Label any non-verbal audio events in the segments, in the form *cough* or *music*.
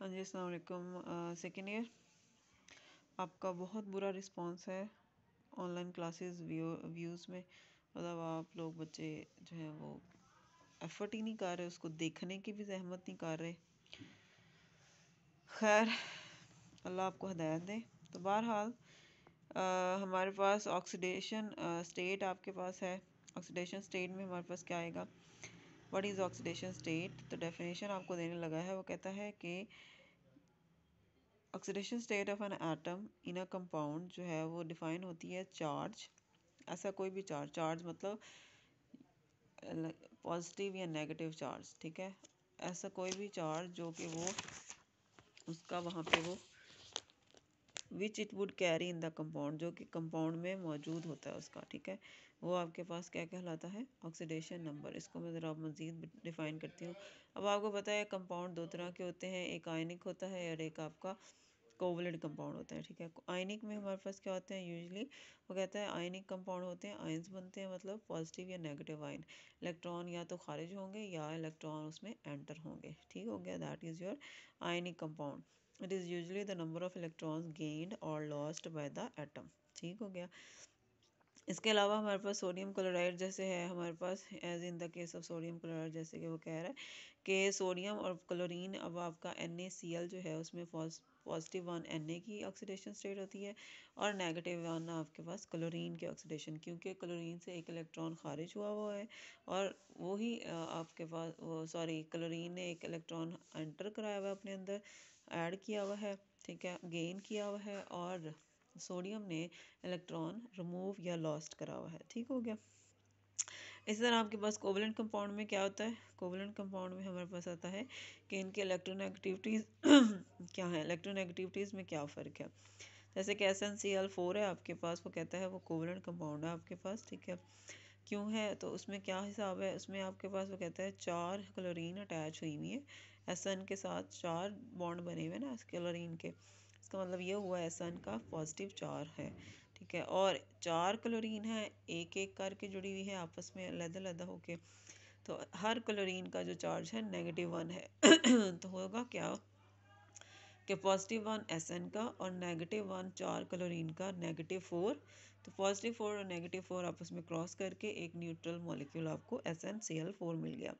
हाँ जी अस्सलाम second year आपका बहुत बुरा रिस्पांस है ऑनलाइन क्लासेस व्यूज़ में मतलब आप लोग बच्चे जो हैं वो एफर्ट ही नहीं कर रहे उसको देखने की भी जहमत नहीं कर रहे खैर अल्लाह आपको हदायत दे तो बहरहाल हमारे पास ऑक्सीडेशन स्टेट आपके पास है ऑक्सीडेशन स्टेट में हमारे पास क्या आएगा वट इज़ ऑक्सीडेशन स्टेट तो डेफिनेशन आपको देने लगा है वो कहता है कि oxidation state of an atom in a compound जो है वो डिफाइन होती है चार्ज ऐसा कोई भी चार्ज चार्ज मतलब पॉजिटिव या नेगेटिव चार्ज ठीक है ऐसा कोई भी चार्ज जो कि वो उसका वहाँ पे वो which it would carry in the compound जो कि कंपाउंड में मौजूद होता है उसका ठीक है वो आपके पास क्या कहलाता है ऑक्सीडेशन नंबर इसको मैं ज़रा मज़ीद डिफ़ाइन करती हूँ अब आपको पता है कंपाउंड दो तरह के होते हैं एक आयनिक होता है और एक आपका कोवलेंट कंपाउंड होता है ठीक है आयनिक में हमारे पास क्या होते हैं यूजली वो कहता है आयनिक कंपाउंड होते हैं आयंस बनते हैं मतलब पॉजिटिव या नेगेटिव आयन इलेक्ट्रॉन या तो खारिज होंगे या इलेक्ट्रॉन उसमें एंटर होंगे ठीक हो गया that is your ionic compound it is usually the number of electrons gained और लॉस्ड बाय द एटम ठीक हो गया इसके अलावा हमारे पास सोडियम क्लोराइड जैसे है हमारे पास as in the case of sodium chloride जैसे कि वो कह रहा है कि सोडियम और क्लोरीन अब आपका एन जो है उसमें पॉजिटिव वन एन की ऑक्सीडेशन स्टेट होती है और नेगेटिव वन आपके पास क्लोरीन की ऑक्सीडेशन क्योंकि क्लोरीन से एक इलेक्ट्रॉन खारिज हुआ हुआ है और वही आपके पास वो सॉरी क्लोरीन ने एक इलेक्ट्रॉन एंटर कराया हुआ है अपने अंदर ऐड किया हुआ है ठीक है गेन किया हुआ है और सोडियम ने इलेक्ट्रॉन रिमूव या लॉस्ट करा हुआ है ठीक हो गया इसी तरह आपके पास कोवलेंट कंपाउंड में क्या होता है कोवलेंट कंपाउंड में हमारे पास आता है कि इनके इलेक्ट्रोनेगेटिविटीज़ *clears throat* क्या है इलेक्ट्रोनेगेटिविटीज़ में क्या फ़र्क है जैसे कि S N C L four है आपके पास वो कहता है वो कोवलेंट कंपाउंड है आपके पास ठीक है क्यों है तो उसमें क्या हिसाब है उसमें आपके पास वो कहता है चार क्लोरीन अटैच हुई हुई है एस एन के साथ चार बॉन्ड बने हुए हैं ना क्लोरीन के इसका मतलब ये हुआ है सन का पॉजिटिव चार है ठीक है और चार क्लोरीन है एक एक करके जुड़ी हुई है आपस में अलहदा अलहदा होके तो हर क्लोरीन का जो चार्ज है नेगेटिव वन है *coughs* तो होगा क्या कि पॉजिटिव वन एस एन का और नेगेटिव वन चार क्लोरीन का नेगेटिव फोर तो पॉजिटिव फोर और नेगेटिव फोर आपस में क्रॉस करके एक न्यूट्रल मॉलिक्यूल आपको S N C L four मिल गया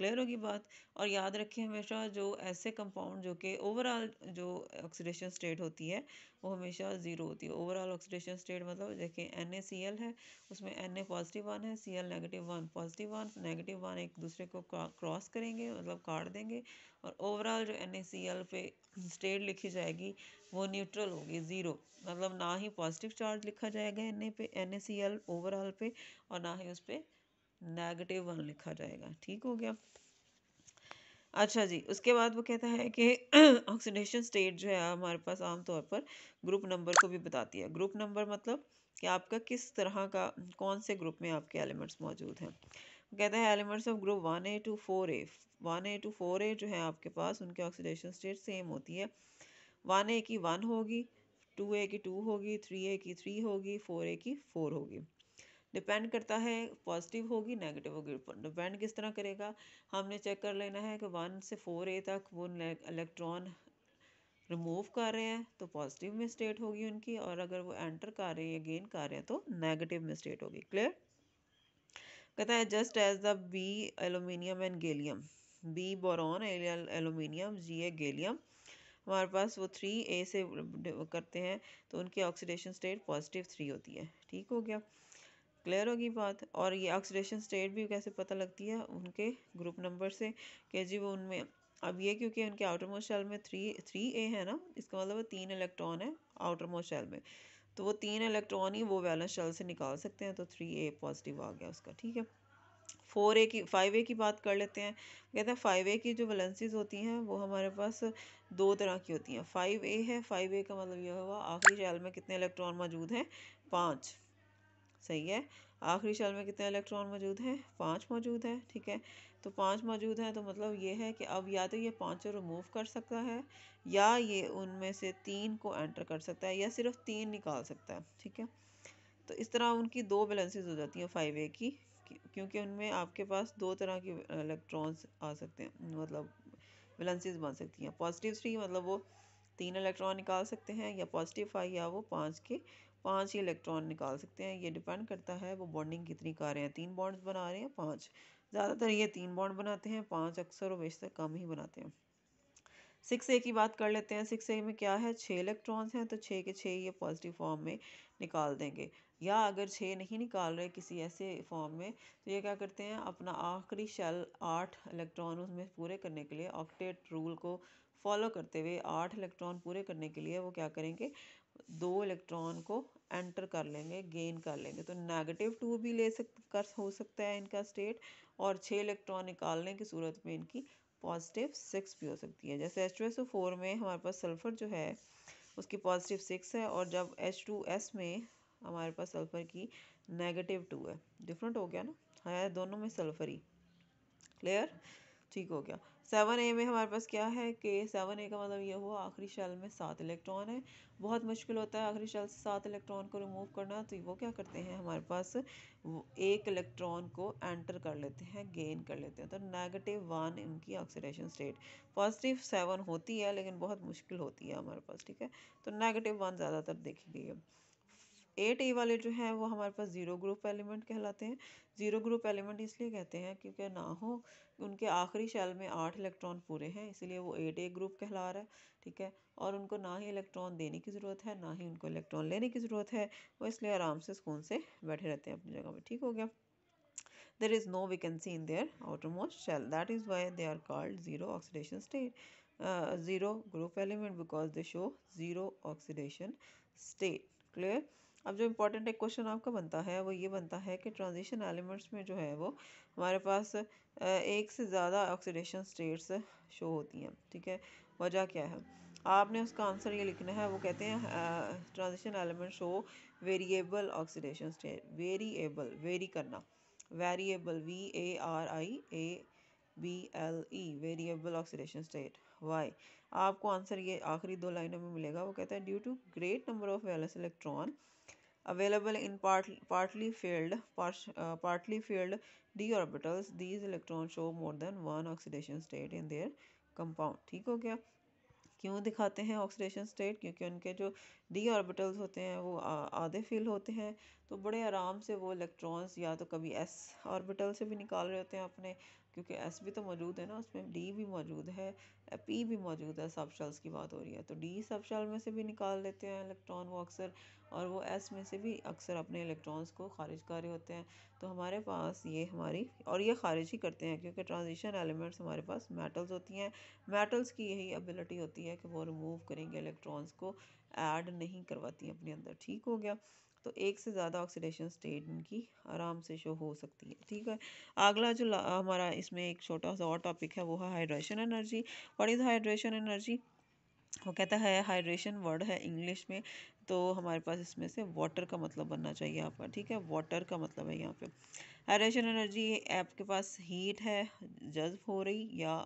क्लियर होगी बात और याद रखें हमेशा जो ऐसे कंपाउंड जो कि ओवरऑल जो ऑक्सीडेशन स्टेट होती है वो हमेशा ज़ीरो होती है ओवरऑल ऑक्सीडेशन स्टेट मतलब देखें एन ए सी एल है उसमें एन ए पॉजिटिव वन है C L negative one positive one negative one एक दूसरे को क्रॉस करेंगे मतलब काट देंगे और ओवरऑल जो एन ए सी एल पे स्टेट लिखी जाएगी वो न्यूट्रल होगी ज़ीरो मतलब ना ही पॉजिटिव चार्ज लिखा जाएगा एन ए पे N A C L overall पे और ना ही उस पर नेगेटिव वन लिखा जाएगा ठीक हो गया अच्छा जी उसके बाद वो कहता है कि ऑक्सीडेशन *clears throat* स्टेट जो है हमारे पास आमतौर पर ग्रुप नंबर को भी बताती है ग्रुप नंबर मतलब कि आपका किस तरह का कौन से ग्रुप में आपके एलिमेंट्स मौजूद हैं कहता है elements of group one A to four A one A to four A जो है आपके पास उनके ऑक्सीडेशन स्टेट सेम होती है वन ए की वन होगी टू ए की टू होगी थ्री ए की थ्री होगी फोर ए की फोर होगी डिपेंड करता है पॉजिटिव होगी नेगेटिव होगी डिपेंड किस तरह करेगा हमने चेक कर लेना है कि वन से फोर ए तक वो इलेक्ट्रॉन रिमूव कर रहे हैं तो पॉजिटिव में स्टेट होगी उनकी और अगर वो एंटर कर रहे हैं या गेन कर रहे हैं तो नेगेटिव में स्टेट होगी क्लियर कहता है just as the B aluminium and gallium B boron aluminium G A gallium हमारे पास वो थ्री ए से करते हैं तो उनकी ऑक्सीडेशन स्टेट पॉजिटिव थ्री होती है ठीक हो गया क्लियर होगी बात और ये ऑक्सीडेशन स्टेट भी कैसे पता लगती है उनके ग्रुप नंबर से कि जी वो उनमें अब ये क्योंकि उनके आउटर मोस्ट शेल में थ्री थ्री ए है ना इसका मतलब वो तीन इलेक्ट्रॉन है आउटर मोस्ट शेल में तो वो तीन इलेक्ट्रॉन ही वो वैलेंस शेल से निकाल सकते हैं तो थ्री ए पॉजिटिव आ गया उसका ठीक है फोर ए की फाइव ए की बात कर लेते हैं कहते हैं फाइव ए की जो वैलेंसीज होती हैं वो हमारे पास दो तरह की होती हैं फाइव ए है फाइव ए का मतलब यह हुआ आखिरी शैल में कितने इलेक्ट्रॉन मौजूद हैं पाँच सही है आखिरी शेल में कितने इलेक्ट्रॉन मौजूद हैं पाँच मौजूद हैं ठीक है तो पाँच मौजूद हैं तो मतलब ये है कि अब या तो ये पाँचों रिमूव कर सकता है या ये उनमें से तीन को एंटर कर सकता है या सिर्फ तीन निकाल सकता है ठीक है तो इस तरह उनकी दो बैलेंसेज हो जाती हैं फाइव ए की क्योंकि उनमें आपके पास दो तरह की इलेक्ट्रॉन्स आ सकते हैं मतलब बैलेंसेज बन सकती हैं पॉजिटिव थ्री मतलब वो तीन इलेक्ट्रॉन निकाल सकते हैं या पॉजिटिव फाइव या वो पाँच के पाँच ही इलेक्ट्रॉन निकाल सकते हैं ये डिपेंड करता है वो बॉन्डिंग कितनी कर रहे हैं तीन बॉन्ड्स बना रहे हैं पाँच ज़्यादातर ये तीन बॉन्ड बनाते हैं पाँच अक्सर और बेशतर कम ही बनाते हैं सिक्स ए की बात कर लेते हैं सिक्स ए में क्या है छः इलेक्ट्रॉन्स हैं तो छः के छः ये पॉजिटिव फॉर्म में निकाल देंगे या अगर छः नहीं निकाल रहे किसी ऐसे फॉर्म में तो ये क्या करते हैं अपना आखिरी शेल आठ इलेक्ट्रॉन उसमें पूरे करने के लिए ऑक्टेट रूल को फॉलो करते हुए आठ इलेक्ट्रॉन पूरे करने के लिए वो क्या करेंगे दो इलेक्ट्रॉन को एंटर कर लेंगे गेन कर लेंगे तो नेगेटिव टू भी ले सक कर हो सकता है इनका स्टेट और छः इलेक्ट्रॉन निकालने की सूरत में इनकी पॉजिटिव सिक्स भी हो सकती है जैसे H two S O four में हमारे पास सल्फ़र जो है उसकी पॉजिटिव सिक्स है और जब एच टू एस में हमारे पास सल्फ़र की नेगेटिव टू है डिफरेंट हो गया ना है हाँ दोनों में सल्फ़र ही क्लियर ठीक हो गया सेवन ए में हमारे पास क्या है कि सेवन ए का मतलब ये हुआ आखिरी शेल में सात इलेक्ट्रॉन है बहुत मुश्किल होता है आखिरी शेल से सात इलेक्ट्रॉन को रिमूव करना तो वो क्या करते हैं हमारे पास एक इलेक्ट्रॉन को एंटर कर लेते हैं गेन कर लेते हैं तो नेगेटिव वन इनकी ऑक्सीडेशन स्टेट पॉजिटिव सेवन होती है लेकिन बहुत मुश्किल होती है हमारे पास ठीक है तो नेगेटिव वन ज़्यादातर देखी गई है एट ए वाले जो हैं वो हमारे पास ज़ीरो ग्रुप एलिमेंट कहलाते हैं ज़ीरो ग्रुप एलिमेंट इसलिए कहते हैं क्योंकि ना हो उनके आखिरी शैल में आठ इलेक्ट्रॉन पूरे हैं इसीलिए वो एट ए ग्रुप कहला रहा है ठीक है और उनको ना ही इलेक्ट्रॉन देने की ज़रूरत है ना ही उनको इलेक्ट्रॉन लेने की ज़रूरत है वो इसलिए आराम से सुकून से बैठे रहते हैं अपनी जगह में ठीक हो गया there is no vacancy in their outermost shell that is why they are called zero oxidation state zero group element because they show zero oxidation state clear अब जो इम्पोर्टेंट एक क्वेश्चन आपका बनता है वो ये बनता है कि ट्रांजिशन एलिमेंट्स में जो है वो हमारे पास एक से ज़्यादा ऑक्सीडेशन स्टेट्स शो होती हैं ठीक है वजह क्या है आपने उसका आंसर ये लिखना है वो कहते हैं transition element show variable oxidation state variable vary करना variable V A R I A B L E variable oxidation state why आपको आंसर ये आखिरी दो लाइनों में मिलेगा वो कहता है due to great number of valence electron available in part, partly filled part, uh, partly filled d orbitals these electrons show more than one oxidation state in their compound ठीक हो गया क्यों दिखाते हैं ऑक्सीडेशन स्टेट क्योंकि उनके जो D orbitals होते हैं वो आधे फिल होते हैं तो बड़े आराम से वो इलेक्ट्रॉन्स या तो कभी एस ऑर्बिटल से भी निकाल रहे होते हैं अपने क्योंकि एस भी तो मौजूद है ना उसमें डी भी मौजूद है पी भी मौजूद है सब शेल्स की बात हो रही है तो डी सब शेल में से भी निकाल लेते हैं इलेक्ट्रॉन वो अक्सर और वो एस में से भी अक्सर अपने इलेक्ट्रॉन्स को खारिज कर रहे होते हैं तो हमारे पास ये हमारी और ये खारिज ही करते हैं क्योंकि ट्रांजिशन एलिमेंट्स हमारे पास मेटल्स होती हैं मेटल्स की यही एबिलिटी होती है कि वो रिमूव करेंगे इलेक्ट्रॉन्स को ऐड नहीं करवाती हैं अपने अंदर ठीक हो गया तो एक से ज़्यादा ऑक्सीडेशन स्टेट इनकी आराम से शो हो सकती है ठीक है अगला जो हमारा इसमें एक छोटा सा और टॉपिक है वो है hydration energy what is hydration energy वो कहता है हाइड्रेशन वर्ड है इंग्लिश में तो हमारे पास इसमें से वाटर का मतलब बनना चाहिए यहाँ पर ठीक है वाटर का मतलब है यहाँ पे हाइड्रेशन एनर्जी आपके पास हीट है जज्ब हो रही या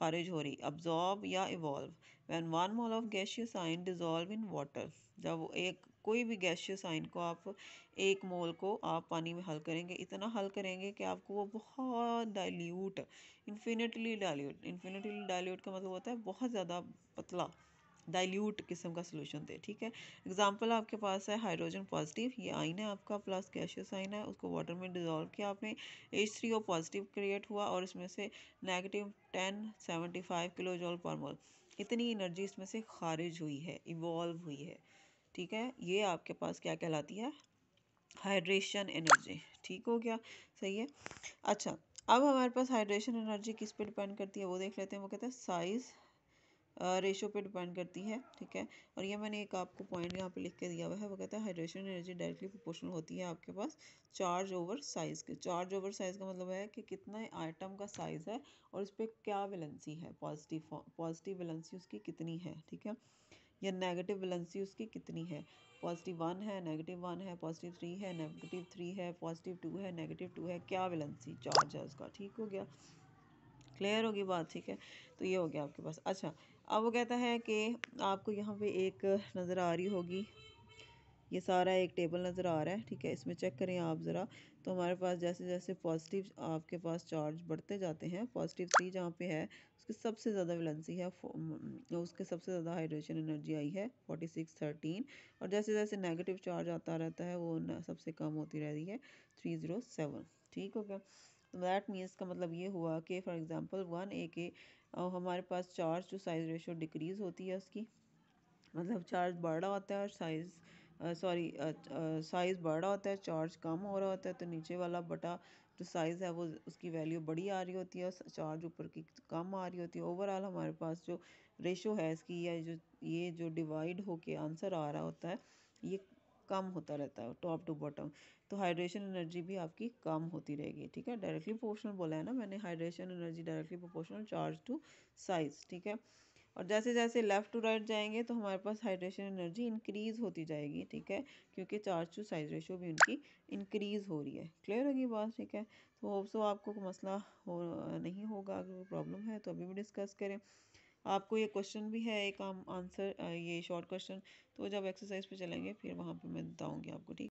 खारिज हो रही अब्जॉर्ब या evolve when one mole of gaseous ion dissolve in water जब एक कोई भी गैशियस आइन को आप एक मोल को आप पानी में हल करेंगे इतना हल करेंगे कि आपको वो बहुत dilute infinitely dilute infinitely dilute का मतलब होता है बहुत ज़्यादा पतला डाइल्यूट किस्म का सोल्यूशन दे ठीक है एग्जाम्पल आपके पास है हाइड्रोजन पॉजिटिव ये आइन है आपका प्लस गैशियस आइन है उसको वाटर में डिजोल्व किया आपने H three O positive create हुआ और इसमें से negative ten seventy five kilo joule per mole इतनी एनर्जी इसमें से खारिज हुई है इवॉल्व हुई है ठीक है ये आपके पास क्या कहलाती है हाइड्रेशन एनर्जी ठीक हो गया सही है अच्छा अब हमारे पास हाइड्रेशन एनर्जी किस पे डिपेंड करती है वो देख लेते हैं वो कहते हैं साइज़ रेशो पे डिपेंड करती है ठीक है और ये मैंने एक आपको पॉइंट यहाँ पे लिख के दिया हुआ है वो कहता है हाइड्रेशन एनर्जी डायरेक्टली प्रोपोर्शनल होती है आपके पास चार्ज ओवर साइज़ के चार्ज ओवर साइज़ का मतलब है कि कितना आइटम का साइज़ है और उस पर क्या वेलेंसी है पॉजिटिव पॉजिटिव वेलेंसी उसकी कितनी है ठीक है या नेगेटिव वेलेंसी उसकी कितनी है पॉजिटिव वन है नेगेटिव वन है पॉजिटिव थ्री है नेगेटिव थ्री है पॉजिटिव टू है नेगेटिव टू है क्या वेलेंसी चार्ज है उसका ठीक हो गया क्लियर होगी बात ठीक है तो ये हो गया आपके पास अच्छा अब वो कहता है कि आपको यहाँ पे एक नज़र आ रही होगी ये सारा एक टेबल नज़र आ रहा है ठीक है इसमें चेक करें आप ज़रा तो हमारे पास जैसे जैसे पॉजिटिव आपके पास चार्ज बढ़ते जाते हैं पॉजिटिव थ्री जहाँ पे है उसकी सबसे ज़्यादा वेलेंसी है उसके सबसे ज़्यादा हाइड्रेशन एनर्जी आई है फोर्टी सिक्स थर्टीन और जैसे जैसे नेगेटिव चार्ज आता रहता है वो सबसे कम होती रह रही है थ्री ज़ीरो सेवन ठीक हो गया तो दैट मीन्स का मतलब ये हुआ कि फॉर एग्ज़ाम्पल वन ए के और हमारे पास charge to size ratio decrease होती है उसकी मतलब चार्ज बढ़ रहा होता है और साइज़ सॉरी साइज़ बढ़ रहा होता है चार्ज कम हो रहा होता है तो नीचे वाला बटा जो साइज़ है वो उसकी वैल्यू बड़ी आ रही होती है और चार्ज ऊपर की कम आ रही होती है ओवरऑल हमारे पास जो रेशो है इसकी या जो ये जो डिवाइड होके आंसर आ रहा होता है ये कम होता रहता है टॉप टू बॉटम तो हाइड्रेशन एनर्जी भी आपकी कम होती रहेगी ठीक है डायरेक्टली प्रोपोर्शनल बोला है ना मैंने hydration energy directly proportional charge to size ठीक है और जैसे जैसे लेफ़्ट टू राइट जाएंगे तो हमारे पास हाइड्रेशन एनर्जी इंक्रीज़ होती जाएगी ठीक है क्योंकि चार्ज टू साइज रेशियो भी उनकी इंक्रीज़ हो रही है क्लियर होगी बात ठीक है तो होप सो आपको मसला हो नहीं होगा अगर प्रॉब्लम है तो अभी भी डिस्कस करें आपको ये क्वेश्चन भी है एक आम आंसर ये शॉर्ट क्वेश्चन तो जब एक्सरसाइज पे चलेंगे फिर वहाँ पे मैं बताऊँगी आपको ठीक